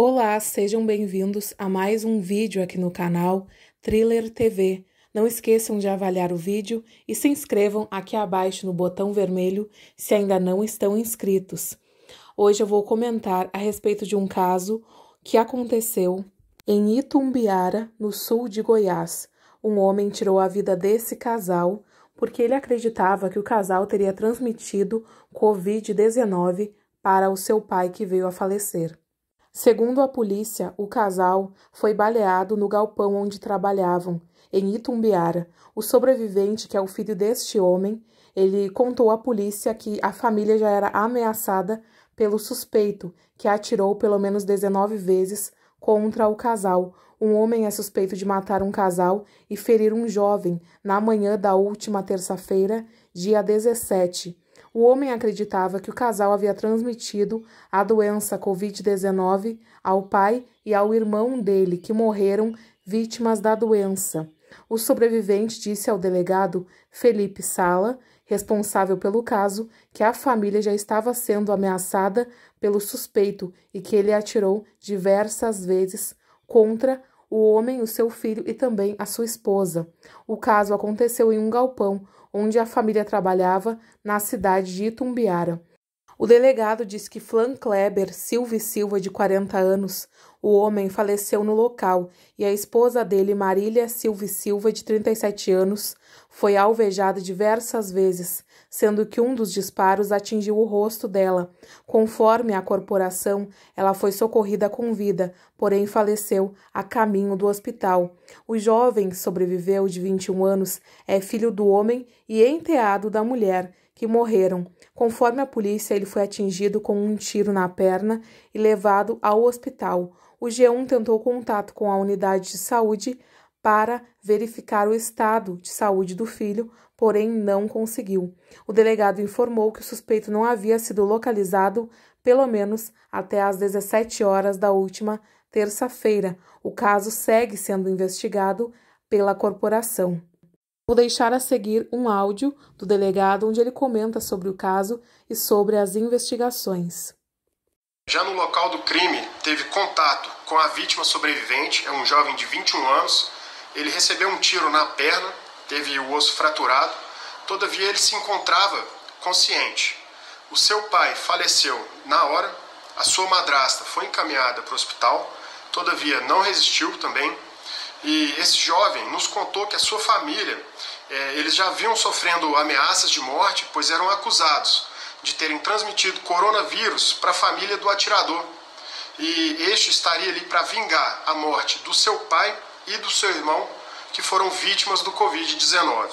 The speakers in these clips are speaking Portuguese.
Olá, sejam bem-vindos a mais um vídeo aqui no canal Thriller TV. Não esqueçam de avaliar o vídeo e se inscrevam aqui abaixo no botão vermelho se ainda não estão inscritos. Hoje eu vou comentar a respeito de um caso que aconteceu em Itumbiara, no sul de Goiás. Um homem tirou a vida desse casal porque ele acreditava que o casal teria transmitido Covid-19 para o seu pai que veio a falecer. Segundo a polícia, o casal foi baleado no galpão onde trabalhavam, em Itumbiara. O sobrevivente, que é o filho deste homem, ele contou à polícia que a família já era ameaçada pelo suspeito, que atirou pelo menos 19 vezes contra o casal. Um homem é suspeito de matar um casal e ferir um jovem na manhã da última terça-feira, dia 17 o homem acreditava que o casal havia transmitido a doença Covid-19 ao pai e ao irmão dele, que morreram vítimas da doença. O sobrevivente disse ao delegado Felipe Sala, responsável pelo caso, que a família já estava sendo ameaçada pelo suspeito e que ele atirou diversas vezes contra o homem, o seu filho e também a sua esposa. O caso aconteceu em um galpão onde a família trabalhava na cidade de Itumbiara. O delegado diz que Flan Kleber Silva Silva, de 40 anos, o homem faleceu no local e a esposa dele, Marília Silva Silva, de 37 anos, foi alvejada diversas vezes, sendo que um dos disparos atingiu o rosto dela. Conforme a corporação, ela foi socorrida com vida, porém faleceu a caminho do hospital. O jovem sobreviveu, de 21 anos, é filho do homem e enteado da mulher que morreram. Conforme a polícia, ele foi atingido com um tiro na perna e levado ao hospital. O G1 tentou contato com a unidade de saúde para verificar o estado de saúde do filho, porém não conseguiu. O delegado informou que o suspeito não havia sido localizado pelo menos até às 17 horas da última terça-feira. O caso segue sendo investigado pela corporação. Vou deixar a seguir um áudio do delegado onde ele comenta sobre o caso e sobre as investigações. Já no local do crime, teve contato com a vítima sobrevivente, é um jovem de 21 anos. Ele recebeu um tiro na perna, teve o osso fraturado, todavia ele se encontrava consciente. O seu pai faleceu na hora, a sua madrasta foi encaminhada para o hospital, todavia não resistiu também e esse jovem nos contou que a sua família, é, eles já vinham sofrendo ameaças de morte, pois eram acusados de terem transmitido coronavírus para a família do atirador. E este estaria ali para vingar a morte do seu pai e do seu irmão, que foram vítimas do Covid-19.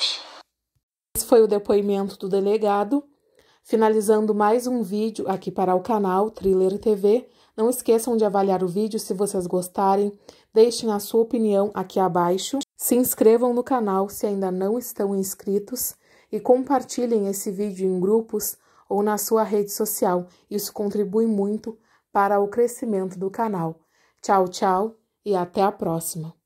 Esse foi o depoimento do delegado Finalizando mais um vídeo aqui para o canal Thriller TV. Não esqueçam de avaliar o vídeo se vocês gostarem. Deixem a sua opinião aqui abaixo. Se inscrevam no canal se ainda não estão inscritos. E compartilhem esse vídeo em grupos ou na sua rede social. Isso contribui muito para o crescimento do canal. Tchau, tchau e até a próxima!